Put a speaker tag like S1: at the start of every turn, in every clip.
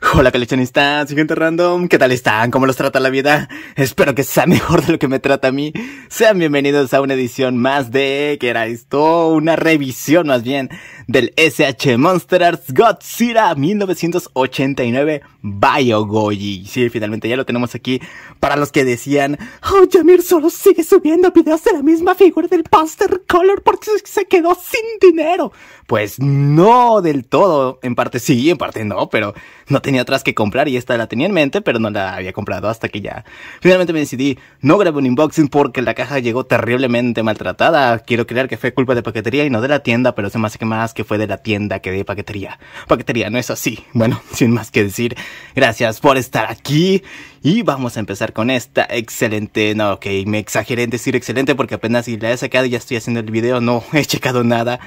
S1: Hola coleccionistas siguiente gente random, ¿qué tal están? ¿Cómo los trata la vida? Espero que sea mejor de lo que me trata a mí. Sean bienvenidos a una edición más de... que era esto? Una revisión más bien del SH Monsters... Godzilla 1989 Biogoji. Sí, finalmente ya lo tenemos aquí para los que decían, oh, Jamir solo sigue subiendo videos de la misma figura del Poster Color porque se quedó sin dinero. Pues no del todo, en parte sí, en parte no, pero no tenía otras que comprar y esta la tenía en mente, pero no la había comprado hasta que ya finalmente me decidí, no grabé un unboxing porque la caja llegó terriblemente maltratada. Quiero creer que fue culpa de paquetería y no de la tienda, pero se me hace que más que fue de la tienda que de paquetería. Paquetería, no es así. Bueno, sin más que decir, gracias por estar aquí. Y vamos a empezar con esta excelente... No, ok, me exageré en decir excelente porque apenas si la he sacado y ya estoy haciendo el video, no he checado nada.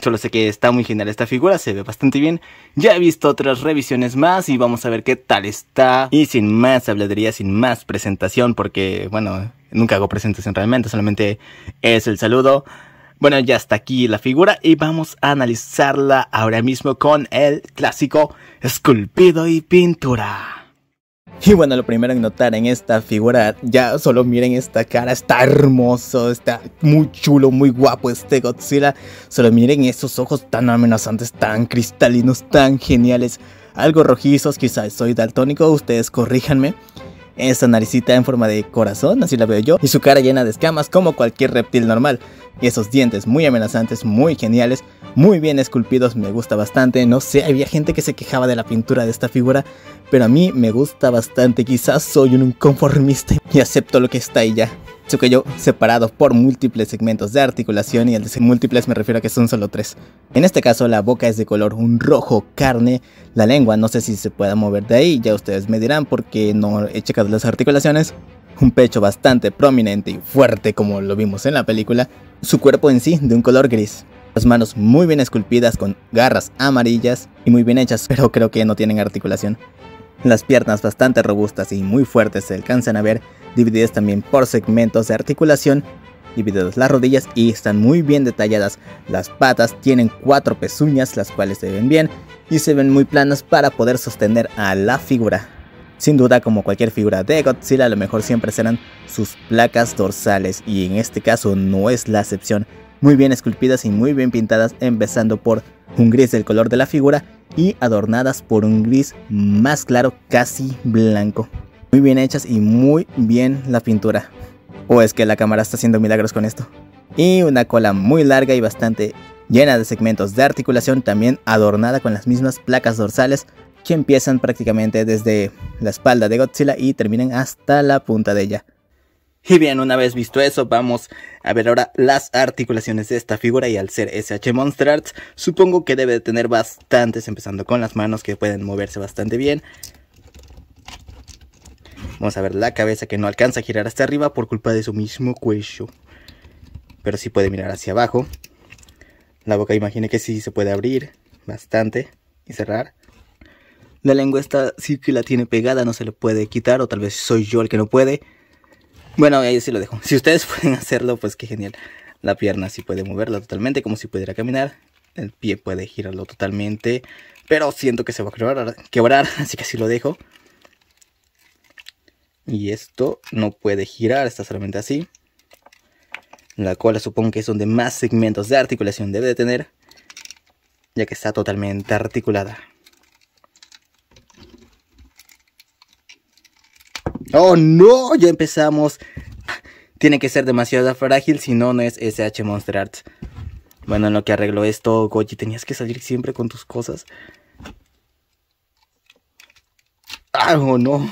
S1: Solo sé que está muy genial esta figura, se ve bastante bien. Ya he visto otras revisiones más y vamos a ver qué tal está. Y sin más habladería, sin más presentación, porque, bueno, nunca hago presentación realmente, solamente es el saludo. Bueno, ya está aquí la figura y vamos a analizarla ahora mismo con el clásico esculpido y pintura. Y bueno, lo primero en notar en esta figura, ya solo miren esta cara, está hermoso, está muy chulo, muy guapo este Godzilla. Solo miren esos ojos tan amenazantes, tan cristalinos, tan geniales. Algo rojizos, quizás soy daltónico, ustedes corríjanme. Esa naricita en forma de corazón, así la veo yo, y su cara llena de escamas como cualquier reptil normal y esos dientes muy amenazantes, muy geniales, muy bien esculpidos, me gusta bastante. No sé, había gente que se quejaba de la pintura de esta figura, pero a mí me gusta bastante. Quizás soy un conformista y acepto lo que está ahí ya. yo separado por múltiples segmentos de articulación y al decir múltiples me refiero a que son solo tres. En este caso la boca es de color un rojo carne, la lengua no sé si se pueda mover de ahí, ya ustedes me dirán porque no he checado las articulaciones. Un pecho bastante prominente y fuerte como lo vimos en la película, su cuerpo en sí de un color gris. Las manos muy bien esculpidas con garras amarillas y muy bien hechas, pero creo que no tienen articulación. Las piernas bastante robustas y muy fuertes se alcanzan a ver, divididas también por segmentos de articulación, divididas las rodillas y están muy bien detalladas. Las patas tienen cuatro pezuñas, las cuales se ven bien y se ven muy planas para poder sostener a la figura. Sin duda, como cualquier figura de Godzilla, a lo mejor siempre serán sus placas dorsales, y en este caso no es la excepción. Muy bien esculpidas y muy bien pintadas, empezando por un gris del color de la figura y adornadas por un gris más claro, casi blanco. Muy bien hechas y muy bien la pintura. O es que la cámara está haciendo milagros con esto. Y una cola muy larga y bastante llena de segmentos de articulación, también adornada con las mismas placas dorsales, que empiezan prácticamente desde la espalda de Godzilla y terminan hasta la punta de ella. Y bien, una vez visto eso, vamos a ver ahora las articulaciones de esta figura y al ser SH Monster supongo que debe de tener bastantes, empezando con las manos que pueden moverse bastante bien. Vamos a ver la cabeza que no alcanza a girar hasta arriba por culpa de su mismo cuello. Pero sí puede mirar hacia abajo. La boca imagino que sí se puede abrir bastante y cerrar. La lengua está, sí que la tiene pegada, no se le puede quitar, o tal vez soy yo el que no puede. Bueno, ahí sí lo dejo. Si ustedes pueden hacerlo, pues qué genial. La pierna sí puede moverla totalmente, como si pudiera caminar. El pie puede girarlo totalmente, pero siento que se va a quebrar, así que así lo dejo. Y esto no puede girar, está solamente así. La cola supongo que es donde más segmentos de articulación debe de tener, ya que está totalmente articulada. Oh, no, ya empezamos. Tiene que ser demasiado frágil, si no, no es SH Monster Arts. Bueno, en lo que arregló esto, Goji, tenías que salir siempre con tus cosas. Ah, oh, no.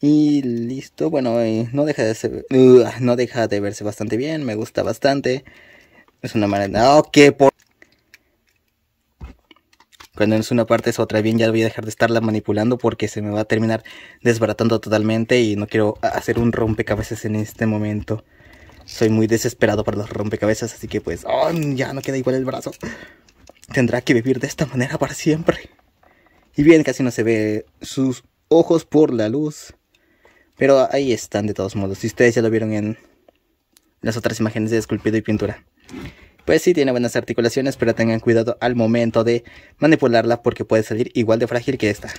S1: Y listo, bueno, eh, no, deja de ser, uh, no deja de verse bastante bien, me gusta bastante. Es una manera... qué por cuando es una parte es otra. Bien, ya voy a dejar de estarla manipulando porque se me va a terminar desbaratando totalmente y no quiero hacer un rompecabezas en este momento. Soy muy desesperado para los rompecabezas, así que pues oh, ya no queda igual el brazo. Tendrá que vivir de esta manera para siempre. Y bien, casi no se ve sus ojos por la luz. Pero ahí están de todos modos. Y ustedes ya lo vieron en las otras imágenes de esculpido y pintura pues sí tiene buenas articulaciones, pero tengan cuidado al momento de manipularla porque puede salir igual de frágil que esta.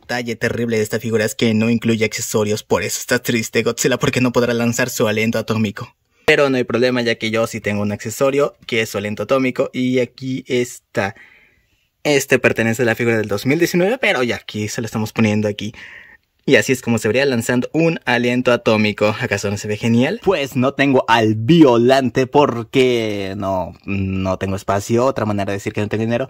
S1: Detalle terrible de esta figura es que no incluye accesorios, por eso está triste Godzilla porque no podrá lanzar su aliento atómico. Pero no hay problema ya que yo sí tengo un accesorio que es su aliento atómico y aquí está. Este pertenece a la figura del 2019, pero ya aquí se lo estamos poniendo aquí. Y así es como se vería lanzando un aliento atómico. ¿Acaso no se ve genial? Pues no tengo al violante porque no, no tengo espacio. Otra manera de decir que no tengo dinero.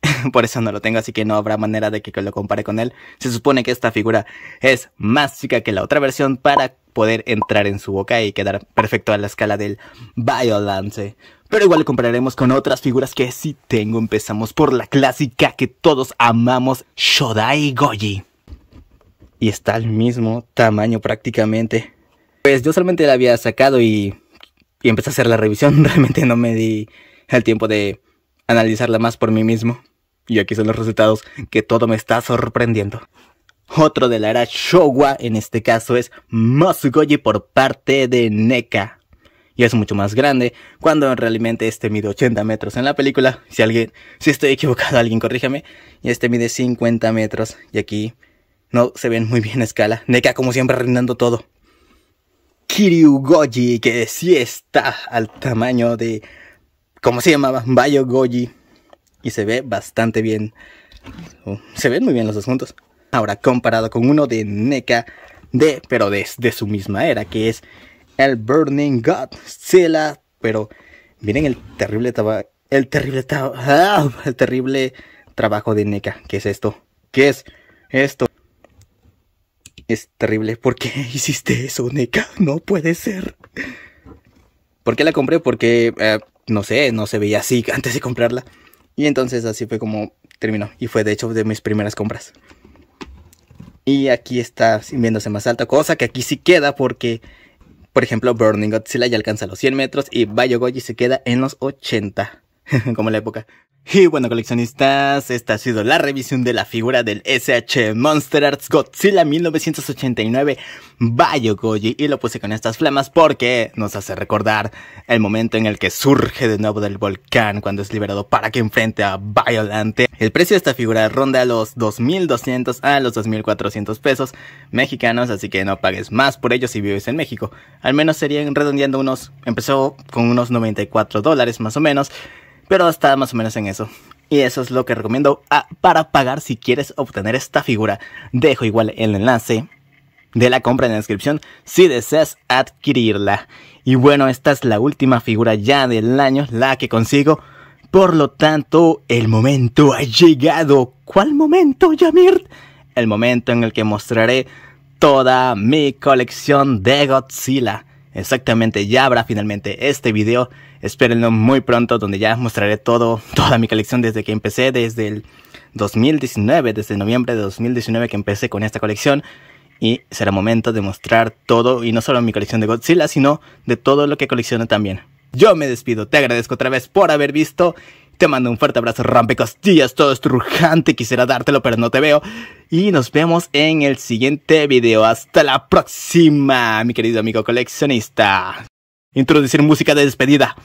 S1: Por eso no lo tengo, así que no habrá manera de que lo compare con él. Se supone que esta figura es más chica que la otra versión para poder entrar en su boca y quedar perfecto a la escala del Violante. Pero igual lo compararemos con otras figuras que sí tengo. Empezamos por la clásica que todos amamos, Shodai Goji y está al mismo tamaño prácticamente. Pues yo solamente la había sacado y, y empecé a hacer la revisión. Realmente no me di el tiempo de analizarla más por mí mismo. Y aquí son los resultados que todo me está sorprendiendo. Otro de la era Showa, en este caso, es Masugoji por parte de NECA. Y es mucho más grande, cuando realmente este mide 80 metros en la película. Si alguien, si estoy equivocado, alguien corríjame. Y este mide 50 metros. Y aquí no se ven muy bien escala. Neka como siempre reinando todo. Kiryu-Goji, que sí está al tamaño de... ¿Cómo se llamaba? Bayo Goji. Y se ve bastante bien. Oh, se ven muy bien los dos juntos. Ahora, comparado con uno de NECA, de, pero de su misma era, que es el Burning God, Sela, pero miren el terrible el terrible ah, el terrible trabajo de NECA, que es esto, qué es esto. Es terrible. ¿Por qué hiciste eso, Neca? No puede ser. ¿Por qué la compré? Porque, eh, no sé, no se veía así antes de comprarla. Y entonces así fue como terminó. Y fue de hecho de mis primeras compras. Y aquí está viéndose más alta, cosa que aquí sí queda porque, por ejemplo, Burning Godzilla ya alcanza los 100 metros y Goji se queda en los 80. como la época. Y bueno, coleccionistas, esta ha sido la revisión de la figura del SH Monster Arts Godzilla 1989 Bayo goji. Y lo puse con estas flamas porque nos hace recordar el momento en el que surge de nuevo del volcán cuando es liberado para que enfrente a Violante. El precio de esta figura ronda los 2.200 a los 2.400 pesos mexicanos, así que no pagues más por ello si vives en México. Al menos serían redondeando unos, empezó con unos 94 dólares más o menos, pero está más o menos en eso. Y eso es lo que recomiendo ah, para pagar si quieres obtener esta figura. Dejo igual el enlace de la compra en la descripción si deseas adquirirla. Y bueno, esta es la última figura ya del año, la que consigo por lo tanto, el momento ha llegado. ¿Cuál momento, Yamir? El momento en el que mostraré toda mi colección de Godzilla. Exactamente, ya habrá finalmente este video. Espérenlo muy pronto donde ya mostraré todo, toda mi colección desde que empecé, desde el 2019, desde noviembre de 2019 que empecé con esta colección. Y será momento de mostrar todo, y no solo mi colección de Godzilla, sino de todo lo que colecciono también. Yo me despido, te agradezco otra vez por haber visto. Te mando un fuerte abrazo, costillas. todo estrujante quisiera dártelo, pero no te veo. Y nos vemos en el siguiente video. Hasta la próxima, mi querido amigo coleccionista. Introducir música de despedida.